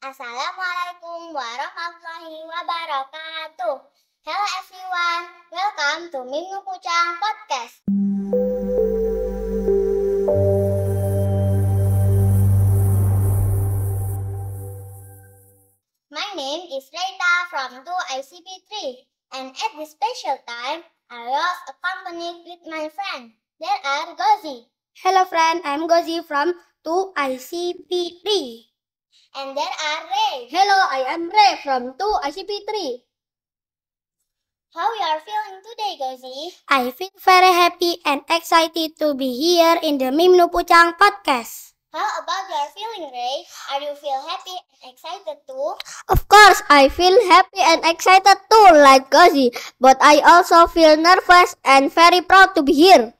Assalamualaikum warahmatullahi wabarakatuh. Hello everyone, welcome to Minggu Kucang Podcast. My name is Reita from 2ICP3 and at this special time, I was accompanied with my friend. There are Gozi. Hello friend, I'm Gozi from 2ICP3. And there are Ray. Hello, I am Ray from 2 ICP3. How you are feeling today, Gozi? I feel very happy and excited to be here in the Mimnu Pucang podcast. How about your feeling, Ray? Are you feel happy and excited too? Of course, I feel happy and excited too, like Gozi. But I also feel nervous and very proud to be here.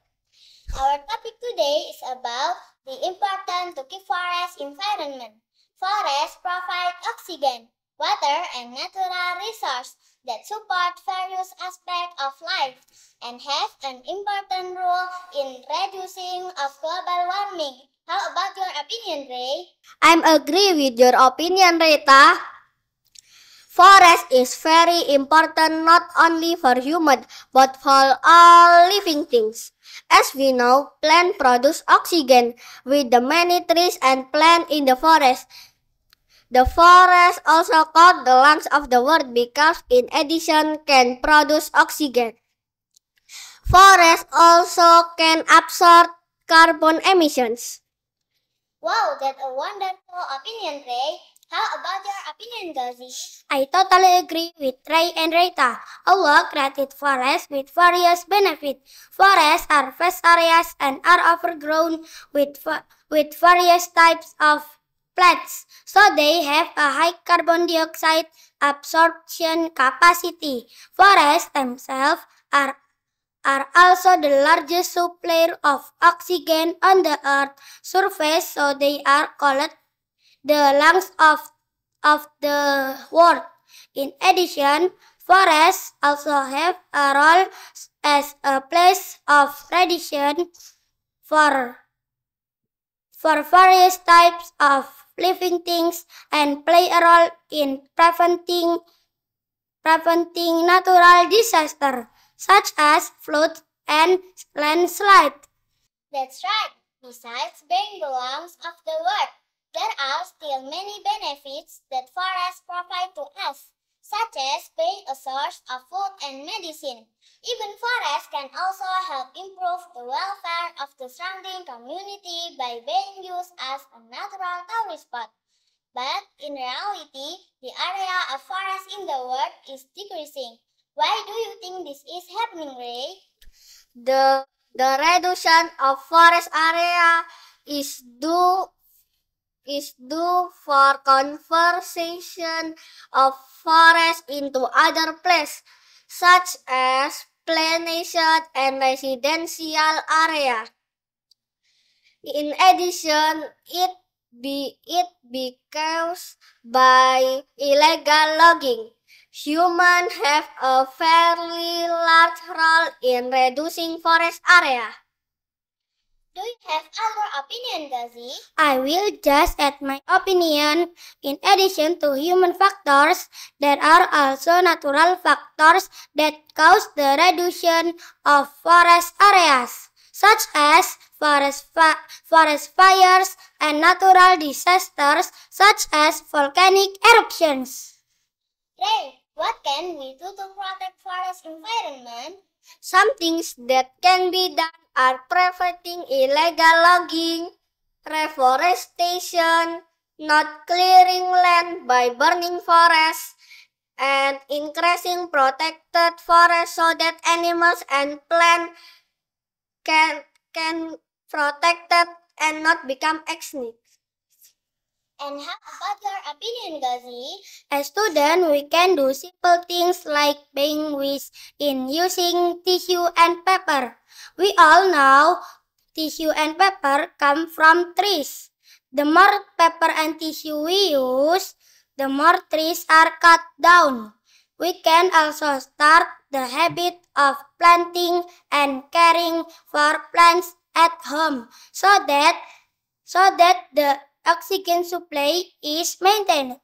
Our topic today is about the importance to keep forest environment. Forests provide oxygen, water, and natural resources that support various aspects of life and have an important role in reducing of global warming. How about your opinion, Ray? I agree with your opinion, Rita. Forest is very important not only for humans but for all living things. As we know, plants produce oxygen with the many trees and plants in the forest. The forest also called the lungs of the world because in addition can produce oxygen. Forests also can absorb carbon emissions. Wow, that's a wonderful opinion, Ray. How about your opinion, Gazi? I totally agree with Ray and Rita. Allah created forests with various benefits. Forests are vast areas and are overgrown with, with various types of plants, so they have a high carbon dioxide absorption capacity. Forests themselves are are also the largest supplier of oxygen on the Earth's surface so they are called the lungs of, of the world. In addition, forests also have a role as a place of tradition for, for various types of living things and play a role in preventing preventing natural disaster such as flood and landslide. That's right. Besides being the lungs of the world, there are still many benefits that forests provide to us such as being a source of food and medicine. Even forests can also help improve the welfare of the surrounding community by being used as a natural tourist spot. But in reality, the area of forests in the world is decreasing. Why do you think this is happening, Ray? The, the reduction of forest area is due is due for conversion of forest into other place, such as plantation and residential area. In addition, it be it caused by illegal logging, humans have a fairly large role in reducing forest area. Do you have opinion, I will just add my opinion. In addition to human factors, there are also natural factors that cause the reduction of forest areas, such as forest, forest fires and natural disasters such as volcanic eruptions. Great! What can we do to protect forest environment? Some things that can be done are preventing illegal logging, reforestation, not clearing land by burning forests, and increasing protected forests so that animals and plants can, can protected and not become extinct. And how about your opinion, Ghazi? As students, we can do simple things like paying with in using tissue and paper. We all know tissue and paper come from trees. The more paper and tissue we use, the more trees are cut down. We can also start the habit of planting and caring for plants at home so that so that the oxygen supply is maintained.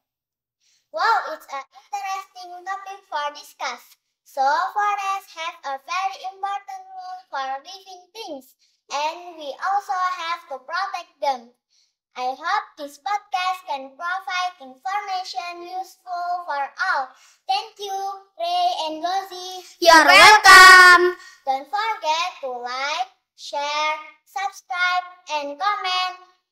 Wow, it's an interesting topic for discuss. So forests have a very important role for living things and we also have to protect them. I hope this podcast can provide information useful for all. Thank you, Ray and Rosie. You're welcome. Don't forget to like, share, subscribe, and comment.